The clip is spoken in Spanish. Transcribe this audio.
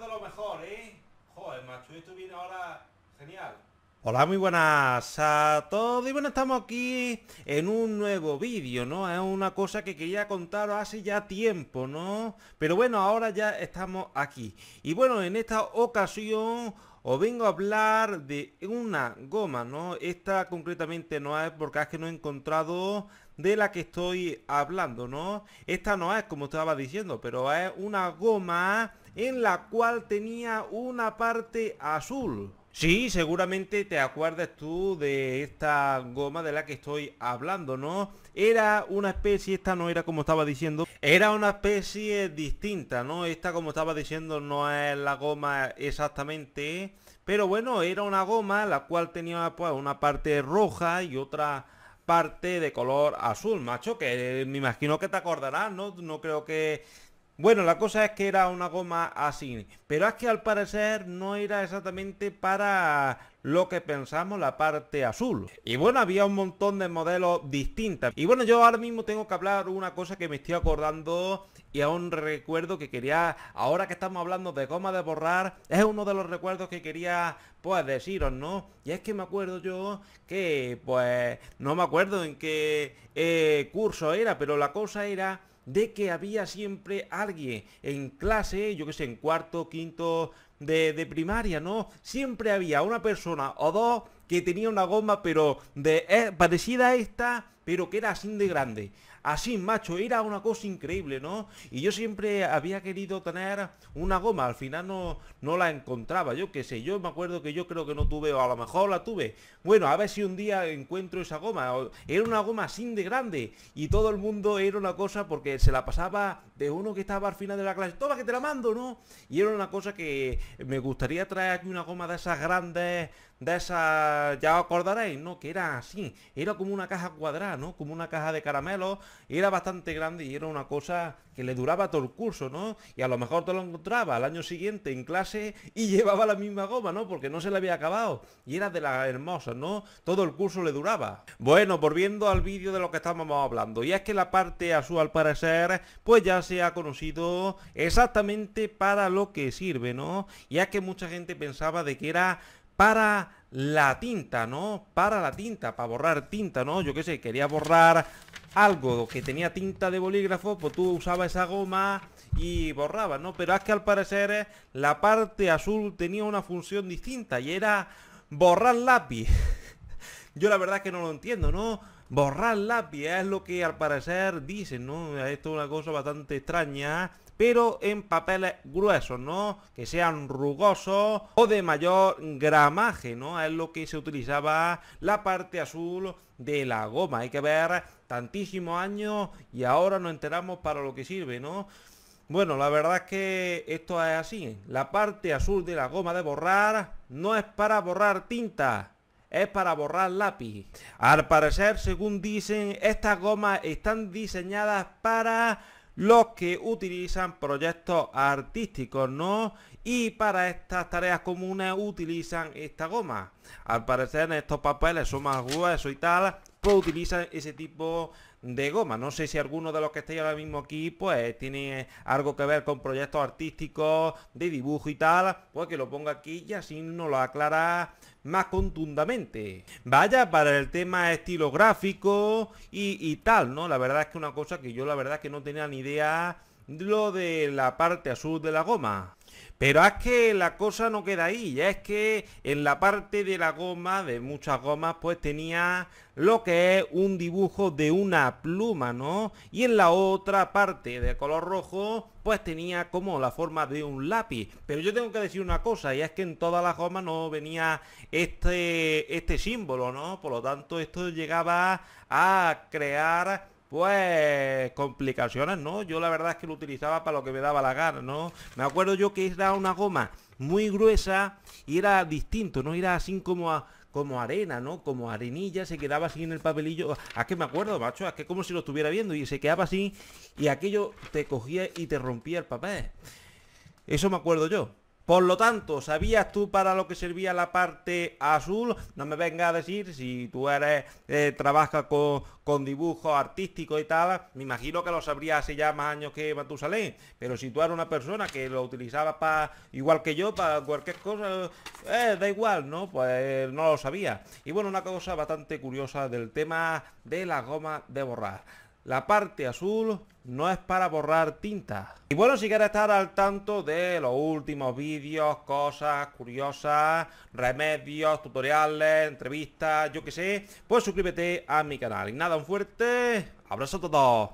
de lo mejor, ¿eh? viene ahora genial. Hola, muy buenas a todos y bueno, estamos aquí en un nuevo vídeo, ¿no? Es una cosa que quería contar hace ya tiempo, ¿no? Pero bueno, ahora ya estamos aquí. Y bueno, en esta ocasión os vengo a hablar de una goma, ¿no? Esta concretamente no es porque es que no he encontrado de la que estoy hablando, ¿no? Esta no es, como estaba diciendo, pero es una goma en la cual tenía una parte azul. Sí, seguramente te acuerdas tú de esta goma de la que estoy hablando, ¿no? Era una especie, esta no era como estaba diciendo, era una especie distinta, ¿no? Esta como estaba diciendo no es la goma exactamente, pero bueno, era una goma la cual tenía pues una parte roja y otra parte de color azul, macho, que me imagino que te acordarás, ¿no? No creo que bueno, la cosa es que era una goma así, pero es que al parecer no era exactamente para lo que pensamos la parte azul. Y bueno, había un montón de modelos distintas. Y bueno, yo ahora mismo tengo que hablar una cosa que me estoy acordando y aún recuerdo que quería, ahora que estamos hablando de goma de borrar, es uno de los recuerdos que quería pues deciros, ¿no? Y es que me acuerdo yo que pues no me acuerdo en qué eh, curso era, pero la cosa era de que había siempre alguien en clase, yo que sé, en cuarto, quinto de, de primaria, ¿no? Siempre había una persona o dos que tenía una goma, pero de, eh, parecida a esta, pero que era así de grande así, macho, era una cosa increíble, ¿no? Y yo siempre había querido tener una goma, al final no, no la encontraba, yo qué sé, yo me acuerdo que yo creo que no tuve, o a lo mejor la tuve. Bueno, a ver si un día encuentro esa goma. Era una goma sin de grande y todo el mundo era una cosa porque se la pasaba de uno que estaba al final de la clase, toma que te la mando, ¿no? Y era una cosa que me gustaría traer aquí una goma de esas grandes de esa ya os acordaréis, ¿no? Que era así, era como una caja cuadrada, ¿no? Como una caja de caramelos, era bastante grande y era una cosa que le duraba todo el curso, ¿no? Y a lo mejor te lo encontraba al año siguiente en clase y llevaba la misma goma, ¿no? Porque no se le había acabado y era de las hermosas, ¿no? Todo el curso le duraba. Bueno, volviendo al vídeo de lo que estábamos hablando, y es que la parte azul al parecer, pues ya se ha conocido exactamente para lo que sirve, ¿no? Y es que mucha gente pensaba de que era para la tinta, ¿no? Para la tinta, para borrar tinta, ¿no? Yo qué sé, quería borrar algo que tenía tinta de bolígrafo, pues tú usabas esa goma y borrabas, ¿no? Pero es que al parecer eh, la parte azul tenía una función distinta y era borrar lápiz. Yo la verdad es que no lo entiendo, ¿no? Borrar lápiz es lo que al parecer dicen, ¿no? Esto es una cosa bastante extraña pero en papeles gruesos, ¿no? Que sean rugosos o de mayor gramaje, ¿no? Es lo que se utilizaba la parte azul de la goma. Hay que ver tantísimos años y ahora nos enteramos para lo que sirve, ¿no? Bueno, la verdad es que esto es así. La parte azul de la goma de borrar no es para borrar tinta es para borrar lápiz. Al parecer, según dicen, estas gomas están diseñadas para los que utilizan proyectos artísticos, ¿no? Y para estas tareas comunes utilizan esta goma. Al parecer estos papeles son más gruesos y tal, utiliza ese tipo de goma. No sé si alguno de los que estáis ahora mismo aquí, pues tiene algo que ver con proyectos artísticos, de dibujo y tal, pues que lo ponga aquí y así nos lo aclara más contundamente. Vaya para el tema estilográfico y, y tal, ¿no? La verdad es que una cosa que yo la verdad es que no tenía ni idea lo de la parte azul de la goma. Pero es que la cosa no queda ahí, ya es que en la parte de la goma, de muchas gomas, pues tenía lo que es un dibujo de una pluma, ¿no? Y en la otra parte de color rojo, pues tenía como la forma de un lápiz. Pero yo tengo que decir una cosa, y es que en todas las gomas no venía este, este símbolo, ¿no? Por lo tanto, esto llegaba a crear pues complicaciones, ¿no? Yo la verdad es que lo utilizaba para lo que me daba la gana, ¿no? Me acuerdo yo que era una goma muy gruesa y era distinto, ¿no? Era así como a, como arena, ¿no? Como arenilla, se quedaba así en el papelillo. a ah, qué me acuerdo, macho, es que como si lo estuviera viendo y se quedaba así y aquello te cogía y te rompía el papel. Eso me acuerdo yo. Por lo tanto, ¿sabías tú para lo que servía la parte azul? No me venga a decir si tú eres, eh, trabajas con, dibujos artísticos y tal, me imagino que lo sabrías hace ya más años que Matusalén, pero si tú eres una persona que lo utilizaba para, igual que yo, para cualquier cosa, eh, da igual, ¿no? Pues eh, no lo sabía. Y bueno, una cosa bastante curiosa del tema de la goma de borrar. La parte azul no es para borrar tinta. Y bueno, si quieres estar al tanto de los últimos vídeos, cosas curiosas, remedios, tutoriales, entrevistas, yo que sé, pues suscríbete a mi canal. Y nada, un fuerte abrazo a todos.